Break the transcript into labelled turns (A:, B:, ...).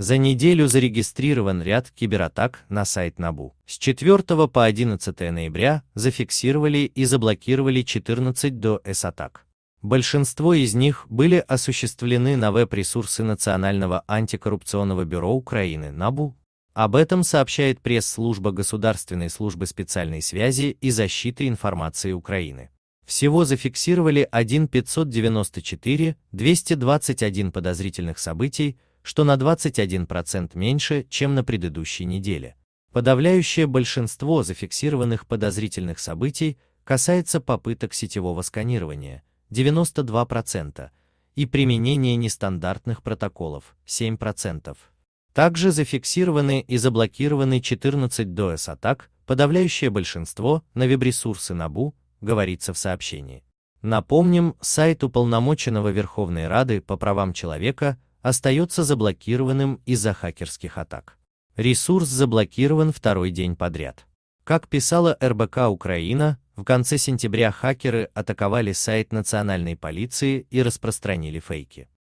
A: За неделю зарегистрирован ряд кибератак на сайт НАБУ. С 4 по 11 ноября зафиксировали и заблокировали 14 ДОС-атак. Большинство из них были осуществлены на веб-ресурсы Национального антикоррупционного бюро Украины НАБУ. Об этом сообщает пресс-служба Государственной службы специальной связи и защиты информации Украины. Всего зафиксировали 1594 221 подозрительных событий, что на 21% меньше, чем на предыдущей неделе. Подавляющее большинство зафиксированных подозрительных событий касается попыток сетевого сканирования 92% и применения нестандартных протоколов 7%. Также зафиксированы и заблокированы 14 DOS-атак, подавляющее большинство на веб-ресурсы НАБУ, говорится в сообщении. Напомним, сайт уполномоченного Верховной Рады по правам человека остается заблокированным из-за хакерских атак. Ресурс заблокирован второй день подряд. Как писала РБК Украина, в конце сентября хакеры атаковали сайт национальной полиции и распространили фейки.